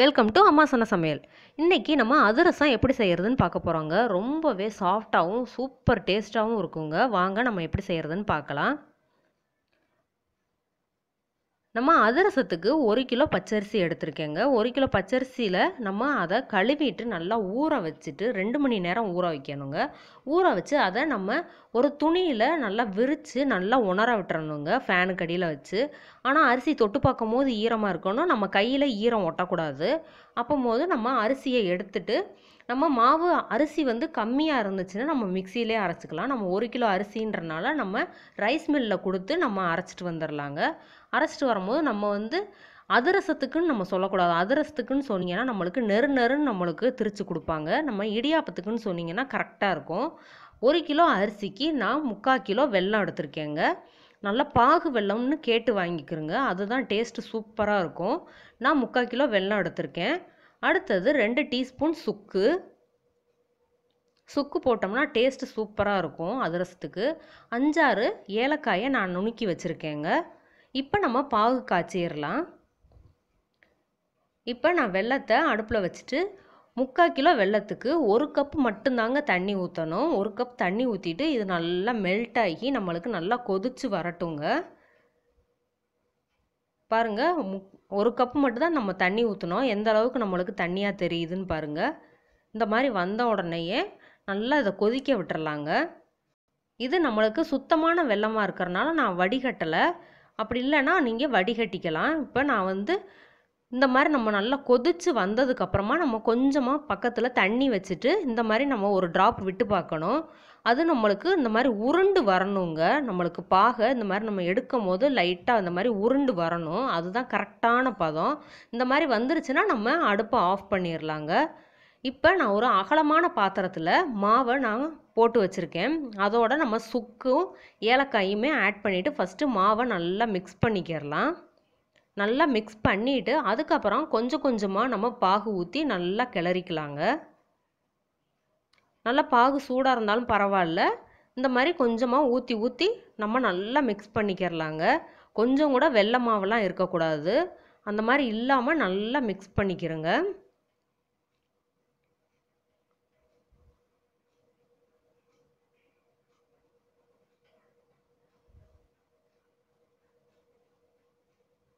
welcome to அம்மா சொன்ன சமையல் இன்றைக்கி நம்ம அதிரசம் எப்படி செய்கிறதுன்னு பார்க்க போகிறோங்க ரொம்பவே சாஃப்டாகவும் சூப்பர் டேஸ்ட்டாகவும் இருக்குங்க வாங்க நம்ம எப்படி செய்கிறதுன்னு பார்க்கலாம் நம்ம அதிரசத்துக்கு ஒரு கிலோ பச்சரிசி எடுத்திருக்கேங்க ஒரு கிலோ பச்சரிசியில் நம்ம அதை கழுவிட்டு நல்லா ஊற வச்சுட்டு ரெண்டு மணி நேரம் ஊற வைக்கணுங்க ஊற வச்சு அதை நம்ம ஒரு துணியில் நல்லா விரித்து நல்லா உணர விட்டுறணுங்க ஃபேனுக்கு அடியில் வச்சு ஆனால் அரிசி தொட்டு பார்க்கும் போது ஈரமாக இருக்கணும் நம்ம கையில் ஈரம் ஒட்டக்கூடாது அப்போம்போது நம்ம அரிசியை எடுத்துட்டு நம்ம மாவு அரிசி வந்து கம்மியாக இருந்துச்சுன்னா நம்ம மிக்சியிலே அரைச்சிக்கலாம் நம்ம ஒரு கிலோ அரிசின்றனால நம்ம ரைஸ் மில்லில் கொடுத்து நம்ம அரைச்சிட்டு வந்துடலாங்க அரைச்சிட்டு வரும்போது நம்ம வந்து அதிரசத்துக்குன்னு நம்ம சொல்லக்கூடாது அதிரசத்துக்குன்னு சொன்னீங்கன்னா நம்மளுக்கு நெரு நெருன்னு நம்மளுக்கு திரிச்சு கொடுப்பாங்க நம்ம இடியாப்பத்துக்குன்னு சொன்னீங்கன்னா கரெக்டாக இருக்கும் ஒரு கிலோ அரிசிக்கு நான் முக்கால் கிலோ வெல்லம் எடுத்திருக்கேங்க நல்லா பாகு வெல்லம்னு கேட்டு வாங்கிக்கிறோங்க அதுதான் டேஸ்ட்டு சூப்பராக இருக்கும் நான் முக்கால் கிலோ வெல்லம் எடுத்திருக்கேன் அடுத்தது ரெண்டு டீஸ்பூன் சுக்கு சுக்கு போட்டோம்னா டேஸ்ட்டு சூப்பராக இருக்கும் அதிரசத்துக்கு அஞ்சாறு ஏலக்காயை நான் நுணுக்கி வச்சுருக்கேங்க இப்போ நம்ம பாகு காய்ச்சிடலாம் இப்போ நான் வெள்ளத்தை அடுப்பில் வச்சுட்டு முக்கால் கிலோ வெள்ளத்துக்கு ஒரு கப் மட்டும்தாங்க தண்ணி ஊற்றணும் ஒரு கப் தண்ணி ஊற்றிட்டு இது நல்லா மெல்ட் ஆகி நம்மளுக்கு நல்லா கொதிச்சு வரட்டுங்க பாருங்கள் முக் ஒரு கப் மட்டும்தான் நம்ம தண்ணி ஊற்றணும் எந்த அளவுக்கு நம்மளுக்கு தண்ணியாக தெரியுதுன்னு பாருங்கள் இந்த மாதிரி வந்த உடனேயே நல்லா இதை கொதிக்க விட்டுறலாங்க இது நம்மளுக்கு சுத்தமான வெள்ளமாக இருக்கிறனால நான் வடிகட்டலை அப்படி இல்லைன்னா நீங்கள் வடிகட்டிக்கலாம் இப்போ நான் வந்து இந்த மாதிரி நம்ம நல்லா கொதித்து வந்ததுக்கப்புறமா நம்ம கொஞ்சமாக பக்கத்தில் தண்ணி வச்சுட்டு இந்த மாதிரி நம்ம ஒரு ட்ராப் விட்டு பார்க்கணும் அது நம்மளுக்கு இந்த மாதிரி உருண்டு வரணுங்க நம்மளுக்கு பாக இந்த மாதிரி நம்ம எடுக்கும் போது லைட்டாக இந்த மாதிரி உருண்டு வரணும் அதுதான் கரெக்டான பதம் இந்த மாதிரி வந்துருச்சுன்னா நம்ம அடுப்பை ஆஃப் பண்ணிடலாங்க இப்போ நான் ஒரு அகலமான பாத்திரத்தில் மாவை நான் போட்டு வச்சுருக்கேன் அதோட நம்ம சுக்கும் ஏலக்காயுமே ஆட் பண்ணிவிட்டு ஃபஸ்ட்டு மாவை நல்லா மிக்ஸ் பண்ணிக்கிறலாம் நல்லா மிக்ஸ் பண்ணிவிட்டு அதுக்கப்புறம் கொஞ்சம் கொஞ்சமாக நம்ம பாகு ஊற்றி நல்லா கிளறிக்கலாங்க நல்லா பாகு சூடாக இருந்தாலும் பரவாயில்ல இந்த மாதிரி கொஞ்சமாக ஊற்றி ஊற்றி நம்ம நல்லா மிக்ஸ் பண்ணிக்கிறலாங்க கொஞ்சம் கூட வெள்ளை மாவெல்லாம் இருக்கக்கூடாது அந்த மாதிரி இல்லாமல் நல்லா மிக்ஸ் பண்ணிக்கிருங்க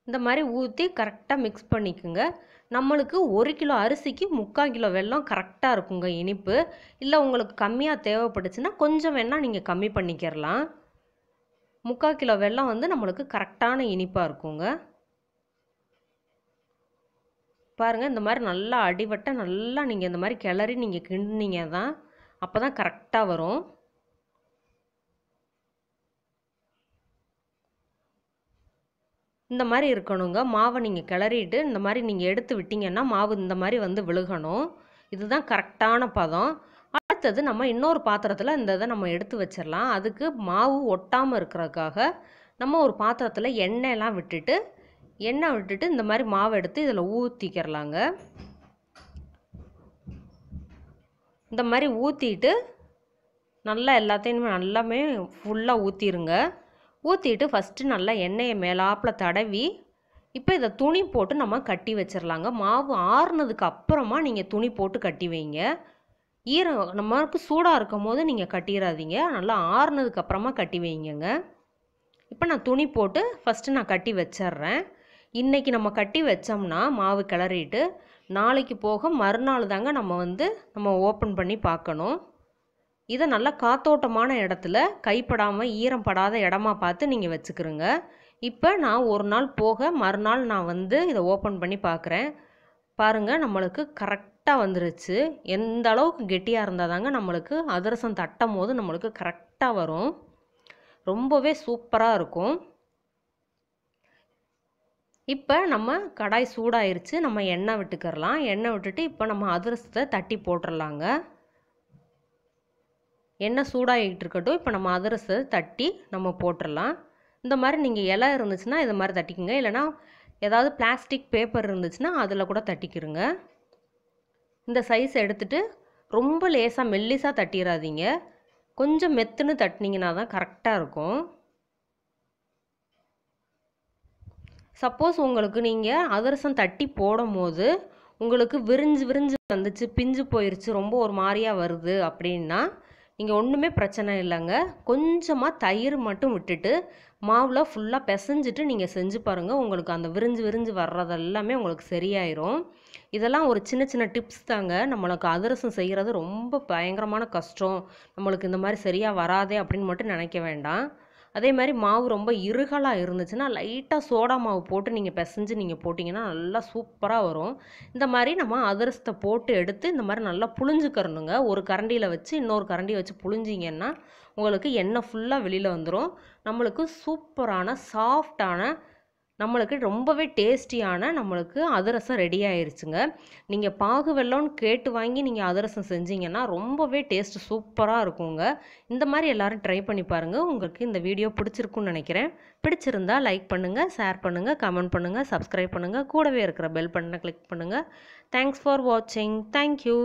இந்த மாதிரி ஊற்றி கரெக்டாக மிக்ஸ் பண்ணிக்கோங்க நம்மளுக்கு ஒரு கிலோ அரிசிக்கு முக்கால் கிலோ வெல்லம் கரெக்டாக இருக்குங்க இனிப்பு இல்லை உங்களுக்கு கம்மியாக தேவைப்பட்டுச்சுன்னா கொஞ்சம் வேணால் நீங்கள் கம்மி பண்ணிக்கிறலாம் முக்கால் கிலோ வெல்லம் வந்து நம்மளுக்கு கரெக்டான இனிப்பாக இருக்குங்க பாருங்கள் இந்த மாதிரி நல்லா அடிபட்ட நல்லா நீங்கள் இந்த மாதிரி கிளறி நீங்கள் கிண்டினீங்க தான் அப்போ தான் கரெக்டாக வரும் இந்த மாதிரி இருக்கணுங்க மாவை நீங்கள் கிளறிட்டு இந்த மாதிரி நீங்கள் எடுத்து விட்டிங்கன்னா மாவு இந்த மாதிரி வந்து விழுகணும் இதுதான் கரெக்டான பதம் அடுத்தது நம்ம இன்னொரு பாத்திரத்தில் இந்த இதை நம்ம எடுத்து வச்சிடலாம் அதுக்கு மாவு ஒட்டாமல் இருக்கிறதுக்காக நம்ம ஒரு பாத்திரத்தில் எண்ணெயெல்லாம் விட்டுட்டு எண்ணெய் விட்டுட்டு இந்த மாதிரி மாவு எடுத்து இதில் ஊற்றிக்கிறலாங்க இந்த மாதிரி ஊற்றிட்டு நல்லா எல்லாத்தையும் நல்லாமே ஃபுல்லாக ஊற்றிடுங்க ஊற்றிட்டு ஃபஸ்ட்டு நல்லா எண்ணெயை மேலாப்பில் தடவி இப்போ இதை துணி போட்டு நம்ம கட்டி வச்சிடலாங்க மாவு ஆறுனதுக்கு அப்புறமா நீங்கள் துணி போட்டு கட்டி வைங்க ஈரம் நம்மளுக்கு சூடாக இருக்கும் போது நீங்கள் கட்டிடாதீங்க நல்லா ஆறுனதுக்கு அப்புறமா கட்டி வைங்கங்க இப்போ நான் துணி போட்டு ஃபஸ்ட்டு நான் கட்டி வச்சிட்றேன் இன்றைக்கி நம்ம கட்டி வச்சோம்னா மாவு கிளறிட்டு நாளைக்கு போக மறுநாள் தாங்க நம்ம வந்து நம்ம ஓப்பன் பண்ணி பார்க்கணும் இதை நல்லா காத்தோட்டமான இடத்துல கைப்படாமல் ஈரம் படாத இடமா பார்த்து நீங்கள் வச்சுக்கிறோங்க இப்போ நான் ஒரு நாள் போக மறுநாள் நான் வந்து இதை ஓப்பன் பண்ணி பார்க்குறேன் பாருங்கள் நம்மளுக்கு கரெக்டாக வந்துருச்சு எந்த அளவுக்கு கெட்டியாக இருந்தால் தாங்க நம்மளுக்கு அதிரசம் தட்டும் போது நம்மளுக்கு கரெக்டாக வரும் ரொம்பவே சூப்பராக இருக்கும் இப்போ நம்ம கடாய் சூடாயிருச்சு நம்ம எண்ணெய் விட்டுக்கிறலாம் எண்ணெய் விட்டுட்டு இப்போ நம்ம அதிரசத்தை தட்டி போட்டுடலாங்க எண்ணெய் சூடாகிட்டு இருக்கட்டும் இப்போ நம்ம அதிரசத்தை தட்டி நம்ம போட்டுடலாம் இந்த மாதிரி நீங்கள் இலை இருந்துச்சுன்னா இது மாதிரி தட்டிக்கோங்க இல்லைனா ஏதாவது பிளாஸ்டிக் பேப்பர் இருந்துச்சுன்னா அதில் கூட தட்டிக்கிறோங்க இந்த சைஸ் எடுத்துகிட்டு ரொம்ப லேசாக மெல்லிசாக தட்டிடாதீங்க கொஞ்சம் மெத்துன்னு தட்டினீங்கன்னா தான் கரெக்டாக இருக்கும் சப்போஸ் உங்களுக்கு நீங்கள் அதிரசம் தட்டி போடும் போது உங்களுக்கு விரிஞ்சு விரிஞ்சு வந்துச்சு பிஞ்சு போயிடுச்சு ரொம்ப ஒரு மாதிரியாக வருது அப்படின்னா இங்கே ஒன்றுமே பிரச்சனை இல்லைங்க கொஞ்சமாக தயிர் மட்டும் விட்டுட்டு மாவில் ஃபுல்லாக பிசைஞ்சிட்டு நீங்கள் செஞ்சு பாருங்கள் உங்களுக்கு அந்த விரிஞ்சு விரிஞ்சு வர்றது எல்லாமே உங்களுக்கு சரியாயிரும் இதெல்லாம் ஒரு சின்ன சின்ன டிப்ஸ் தாங்க நம்மளுக்கு அதிரசம் செய்கிறது ரொம்ப பயங்கரமான கஷ்டம் நம்மளுக்கு இந்த மாதிரி சரியாக வராதே அப்படின்னு மட்டும் நினைக்க வேண்டாம் அதே மாதிரி மாவு ரொம்ப இருகலாக இருந்துச்சுன்னா லைட்டாக சோடா மாவு போட்டு நீங்கள் பிசைஞ்சு நீங்கள் போட்டிங்கன்னா நல்லா சூப்பராக வரும் இந்த மாதிரி நம்ம அதிரசத்தை போட்டு எடுத்து இந்த மாதிரி நல்லா புழிஞ்சுக்கிறணுங்க ஒரு கரண்டியில் வச்சு இன்னொரு கரண்டியை வச்சு புழிஞ்சிங்கன்னா உங்களுக்கு எண்ணெய் ஃபுல்லாக வெளியில் வந்துடும் நம்மளுக்கு சூப்பரான சாஃப்டான நம்மளுக்கு ரொம்பவே டேஸ்டியான நம்மளுக்கு அதிரசம் ரெடி ஆயிடுச்சுங்க நீங்கள் பாகு வெள்ளம்னு கேட்டு வாங்கி நீங்கள் அதிரசம் செஞ்சீங்கன்னா ரொம்பவே டேஸ்ட் சூப்பராக இருக்குங்க இந்த மாதிரி எல்லோரும் ட்ரை பண்ணி பாருங்கள் உங்களுக்கு இந்த வீடியோ பிடிச்சிருக்குன்னு நினைக்கிறேன் பிடிச்சிருந்தா லைக் பண்ணுங்கள் ஷேர் பண்ணுங்கள் கமெண்ட் பண்ணுங்கள் சப்ஸ்கிரைப் பண்ணுங்கள் கூடவே இருக்கிற பெல் பட்டனை கிளிக் பண்ணுங்கள் தேங்க்ஸ் ஃபார் வாட்சிங் தேங்க்யூ